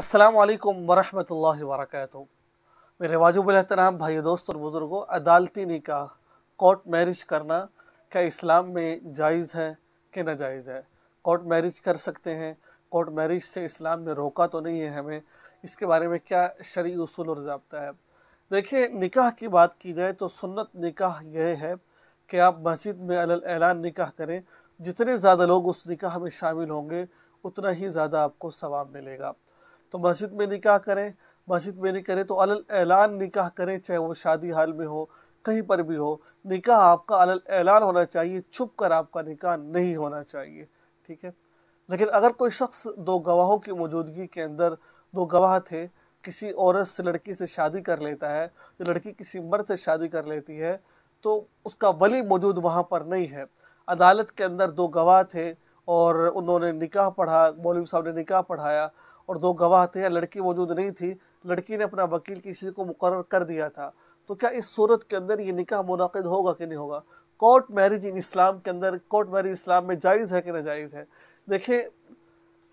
अस्सलाम वालेकुम वरक मेरे वाजुब एहतराम भाई दोस्त और बुज़ुर्गों अदालती निकाह कोर्ट मैरिज करना क्या इस्लाम में जायज़ है कि नाजायज़ है कोर्ट मैरिज कर सकते हैं कोर्ट मैरिज से इस्लाम में रोका तो नहीं है हमें इसके बारे में क्या शरी उसूल और जबता है देखिए निकाह की बात की जाए तो सुन्नत निकाह यह है कि आप मस्जिद में अलल ऐलान निकाह करें जितने ज़्यादा लोग उस निकाह में शामिल होंगे उतना ही ज़्यादा आपको सवाब मिलेगा तो मस्जिद में निकाह करें मस्जिद में नहीं करें तो अलल ऐलान निकाह करें चाहे वो शादी हाल में हो कहीं पर भी हो निकाह आपका अलल ऐलान होना चाहिए छुप कर आपका निकाह नहीं होना चाहिए ठीक है लेकिन अगर कोई शख्स दो गवाहों की मौजूदगी के अंदर दो गवाह थे किसी औरत से लड़की से शादी कर लेता है या लड़की किसी मर्द से शादी कर लेती है तो उसका वली मौजूद वहाँ पर नहीं है अदालत के अंदर दो गवाह थे और उन्होंने निकाह पढ़ा मौलवी साहब ने निकाह पढ़ाया और दो गवाह थे या लड़की मौजूद नहीं थी लड़की ने अपना वकील किसी को मुकर कर दिया था तो क्या इस सूरत के अंदर ये निकाह मुनद होगा कि नहीं होगा कोर्ट मैरिज इन इस्लाम के अंदर कोर्ट मैरिज इस्लाम में जायज़ है कि नाजायज़ है देखिए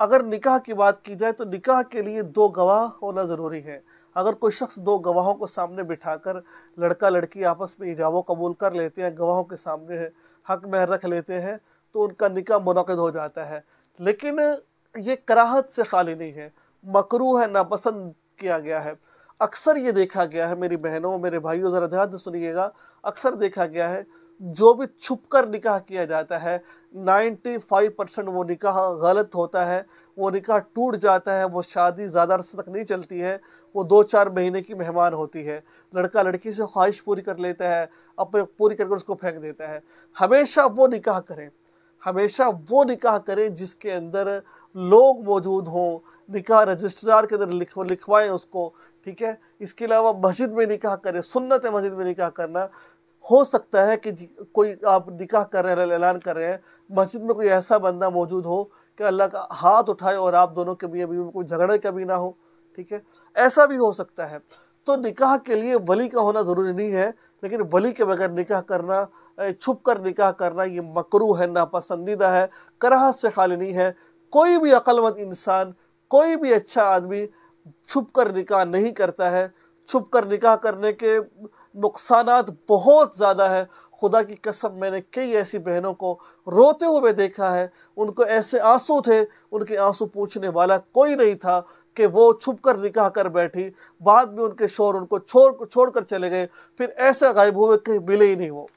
अगर निकाह की बात की जाए तो निकाह के लिए दो गवाह होना ज़रूरी है अगर कोई शख्स दो गवाहों को सामने बिठाकर लड़का लड़की आपस में इजावो कबूल कर लेते हैं गवाहों के सामने हक महर रख लेते हैं तो उनका निकाह मुनद हो जाता है लेकिन ये कराहत से खाली नहीं है मकरू है नापसंद किया गया है अक्सर ये देखा गया है मेरी बहनों मेरे भाइयों ज़रा ध्यान से सुनिएगा अक्सर देखा गया है जो भी छुप कर निकाह किया जाता है 95 परसेंट वो निकाह गलत होता है वो निकाह टूट जाता है वो शादी ज़्यादा अरसे तक नहीं चलती है वो दो चार महीने की मेहमान होती है लड़का लड़की से ख्वाहिश पूरी कर लेता है अपने पूरी करके उसको फेंक देता है हमेशा वो निकाह करें हमेशा वो निकाह करें जिसके अंदर लोग मौजूद हों निकाह रजिस्ट्रार के अंदर लिख लिखवाएं उसको ठीक है इसके अलावा मस्जिद में निकाह करें सुन्नत है मस्जिद में निकाह करना हो सकता है कि कोई आप निकाह कर रहे हैं ऐलान कर रहे हैं मस्जिद में कोई ऐसा बंदा मौजूद हो कि अल्लाह का हाथ उठाए और आप दोनों के बीच कोई झगड़े कभी ना हो ठीक है ऐसा भी हो सकता है तो निकाह के लिए वली का होना ज़रूरी नहीं है लेकिन वली के बगैर निकाह करना छुप कर निकाह करना ये मकरू है नापसंदीदा है कराह से खाली नहीं है कोई भी अक्लमंद इंसान कोई भी अच्छा आदमी छुप कर निकाह नहीं करता है छुप कर निकाह करने के नुकसान बहुत ज़्यादा है खुदा की कसम मैंने कई ऐसी बहनों को रोते हुए देखा है उनको ऐसे आंसू थे उनके आंसू पूछने वाला कोई नहीं था कि वो छुप कर निकाह कर बैठी बाद में उनके शोर उनको छोड़ छोड़ कर चले गए फिर ऐसे गायब हुए कहीं मिले ही नहीं वो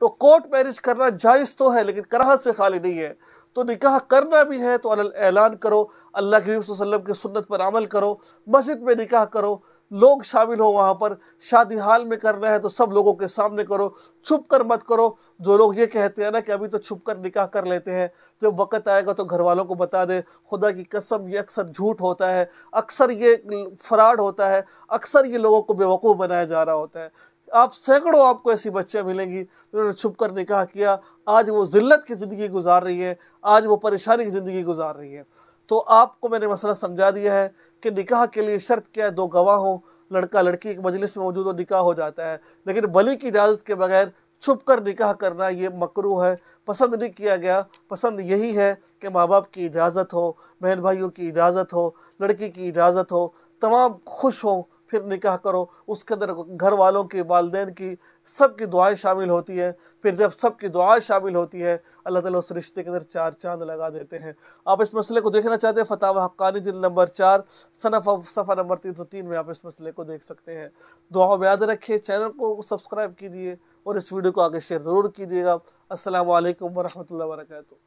तो कोर्ट मैरिज करना जायज़ तो है लेकिन कराह से खाली नहीं है तो निकाह करना भी है तो ऐलान करो अल्लाह के वसल्लम की सुन्नत पर अमल करो मस्जिद में निकाह करो लोग शामिल हो वहाँ पर शादी हाल में करना है तो सब लोगों के सामने करो छुप कर मत करो जो लोग ये कहते हैं ना कि अभी तो छुप कर निकाह कर लेते हैं जब वक़्त आएगा तो घर वालों को बता दे खुदा की कसम ये अक्सर झूठ होता है अक्सर ये फ्रॉड होता है अक्सर ये लोगों को बेवकूफ़ बनाया जा रहा होता है आप सैकड़ों आपको ऐसी बच्चियाँ मिलेंगी जिन्होंने छुप कर निकाह किया आज वो ज़िल्लत की ज़िंदगी गुजार रही है आज वो परेशानी की ज़िंदगी गुजार रही है तो आपको मैंने मसला समझा दिया है कि निकाह के लिए शर्त क्या है दो गवाह हो लड़का लड़की एक मजलिस में मौजूद हो निकाह हो जाता है लेकिन वली की इजाज़त के बगैर छुप कर निकाह करना ये मकरू है पसंद नहीं किया गया पसंद यही है कि माँ बाप की इजाज़त हो बहन भाइयों की इजाज़त हो लड़की की इजाज़त हो तमाम खुश हों फिर निकाह करो उसके अंदर घर वालों की वालदे की सब की दुआएं शामिल होती हैं फिर जब सब की दुआएं शामिल होती हैं अल्लाह ताला उस रिश्ते के अंदर चार चांद लगा देते हैं आप इस मसले को देखना चाहते हैं फतावा हक्कानी जिल नंबर चार सनफ सफ़ा नंबर तीन सौ तीन में आप इस मसले को देख सकते हैं दुआ में याद रखिए चैनल को सब्सक्राइब कीजिए और इस वीडियो को आगे शेयर ज़रूर कीजिएगा असल वरहमल वरक